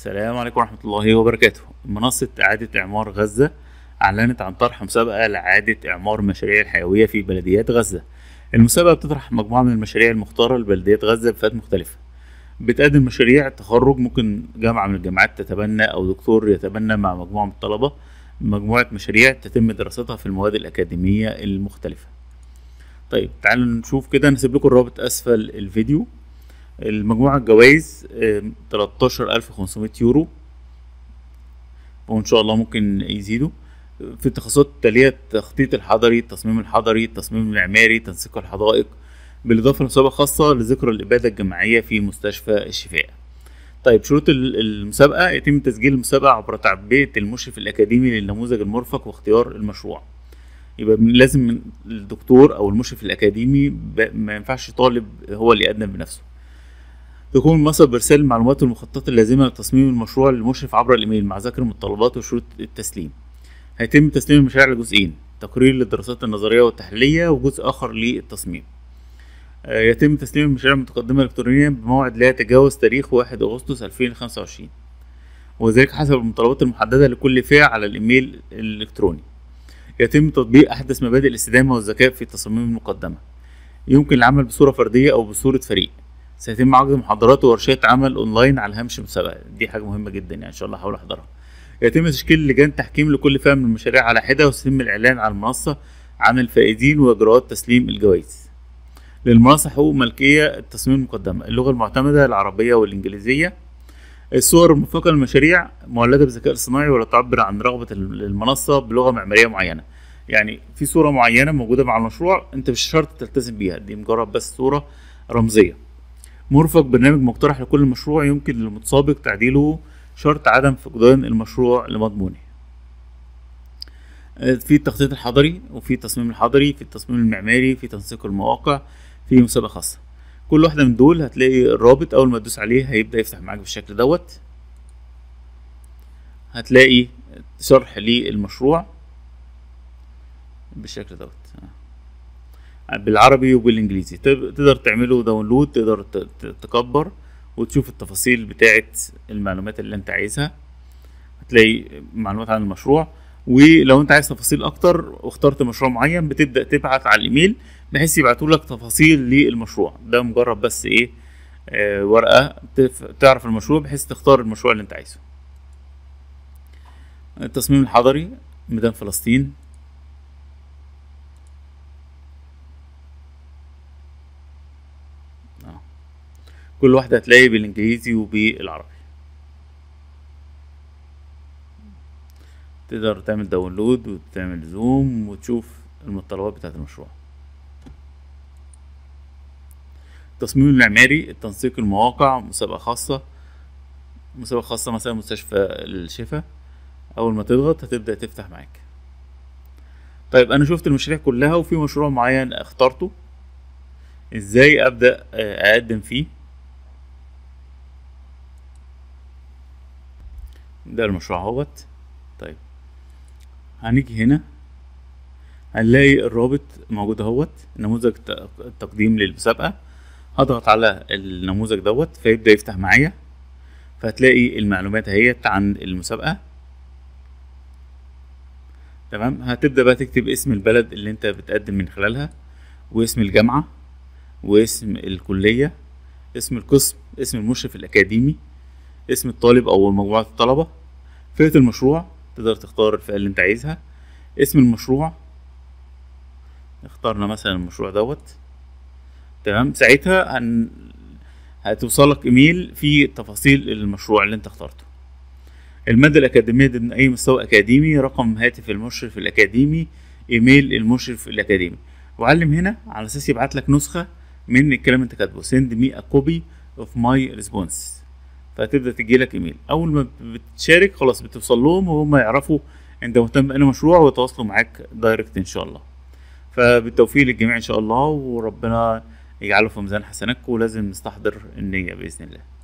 السلام عليكم ورحمة الله وبركاته منصة إعادة إعمار غزة أعلنت عن طرح مسابقة لإعادة إعمار المشاريع الحيوية في بلديات غزة المسابقة بتطرح مجموعة من المشاريع المختارة لبلديات غزة بفئات مختلفة بتقدم مشاريع تخرج ممكن جامعة من الجامعات تتبنى أو دكتور يتبنى مع مجموعة من الطلبة مجموعة مشاريع تتم دراستها في المواد الأكاديمية المختلفة طيب تعالوا نشوف كده نسيب لكم الرابط أسفل الفيديو المجموعة الجوائز 13500 يورو وإن شاء الله ممكن يزيدوا في التخصصات التالية التخطيط الحضري التصميم الحضري التصميم المعماري تنسيق الحدائق بالإضافة لمسابقة خاصة لذكرى الإبادة الجماعية في مستشفى الشفاء طيب شروط المسابقة يتم تسجيل المسابقة عبر تعبئة المشرف الأكاديمي للنموذج المرفق واختيار المشروع يبقى لازم الدكتور أو المشرف الأكاديمي ما ينفعش طالب هو اللي يقدم بنفسه تكون مصدر بإرسال المعلومات والمخططات اللازمة لتصميم المشروع للمشرف عبر الإيميل مع ذكر متطلبات وشروط التسليم هيتم تسليم المشاريع لجزئين تقرير للدراسات النظرية والتحليلية وجزء آخر للتصميم آه، يتم تسليم المشاريع المتقدمة إلكترونيا بموعد لا يتجاوز تاريخ 1 أغسطس 2025 وذلك حسب المتطلبات المحددة لكل فئة على الإيميل الإلكتروني يتم تطبيق أحدث مبادئ الاستدامة والذكاء في التصاميم المقدمة يمكن العمل بصورة فردية أو بصورة فريق سيتم عقد محاضرات وورشات عمل اونلاين على هامش المسابقه دي حاجه مهمه جدا يعني ان شاء الله هحاول احضرها يتم تشكيل لجان تحكيم لكل فئه من المشاريع على حده وسيتم الاعلان على المنصه عن الفائزين واجراءات تسليم الجوائز للمنصه حقوق ملكيه التصميم المقدمه اللغه المعتمده العربيه والانجليزيه الصور المفقة للمشاريع مولده بالذكاء الصناعي ولا تعبر عن رغبه المنصه بلغه معماريه معينه يعني في صوره معينه موجوده مع المشروع انت مش شرط تلتزم بيها دي مجرد بس صوره رمزيه مرفق برنامج مقترح لكل مشروع يمكن للمتسابق تعديله شرط عدم فقدان المشروع لمضمونه آه، في التخطيط الحضري وفي التصميم الحضري في التصميم المعماري في تنسيق المواقع في مسابقة خاصة كل واحدة من دول هتلاقي الرابط أول ما تدوس عليه هيبدأ يفتح معاك بالشكل دوت هتلاقي شرح للمشروع بالشكل دوت بالعربي وبالانجليزي تقدر تعمله داونلود تقدر تكبر وتشوف التفاصيل بتاعه المعلومات اللي انت عايزها هتلاقي معلومات عن المشروع ولو انت عايز تفاصيل اكتر واخترت مشروع معين بتبدا تبعت على الايميل بحيث يبعتوا لك تفاصيل للمشروع ده مجرد بس ايه آه ورقه تعرف المشروع بحيث تختار المشروع اللي انت عايزه التصميم الحضري ميدان فلسطين كل واحدة هتلاقي بالانجليزي وبالعربي تقدر تعمل داونلود وتعمل زوم وتشوف المتطلبات بتاعة المشروع التصميم المعماري التنسيق المواقع مسابقة خاصة مسابقة خاصة مثلا مستشفى الشفا أول ما تضغط هتبدأ تفتح معاك طيب أنا شفت المشاريع كلها وفي مشروع معين اخترته ازاي أبدأ آه، أقدم فيه ده المشروع اهوت طيب هنيجي هنا هنلاقي الرابط موجود اهوت نموذج التقديم للمسابقه هضغط على النموذج دوت فيبدا يفتح معايا فهتلاقي المعلومات اهيت عن المسابقه تمام هتبدا بقى تكتب اسم البلد اللي انت بتقدم من خلالها واسم الجامعه واسم الكليه اسم القسم اسم المشرف الاكاديمي اسم الطالب او مجموعه الطلبه فئة المشروع تقدر تختار الفئة اللي انت عايزها اسم المشروع اخترنا مثلا المشروع دوت تمام ساعتها هن... هتوصلك ايميل فيه تفاصيل المشروع اللي انت اخترته المادة الأكاديمية ضمن أي مستوى أكاديمي رقم هاتف المشرف الأكاديمي إيميل المشرف الأكاديمي وعلم هنا على أساس يبعت لك نسخة من الكلام اللي انت كاتبه send me a copy of my response فتبدا تجي لك ايميل اول ما بتشارك خلاص بتوصل لهم وهم يعرفوا انت مهتم بانه مشروع ويتواصلوا معاك دايركت ان شاء الله فبالتوفيق للجميع ان شاء الله وربنا يجعله في ميزان حسناتكم ولازم نستحضر النيه باذن الله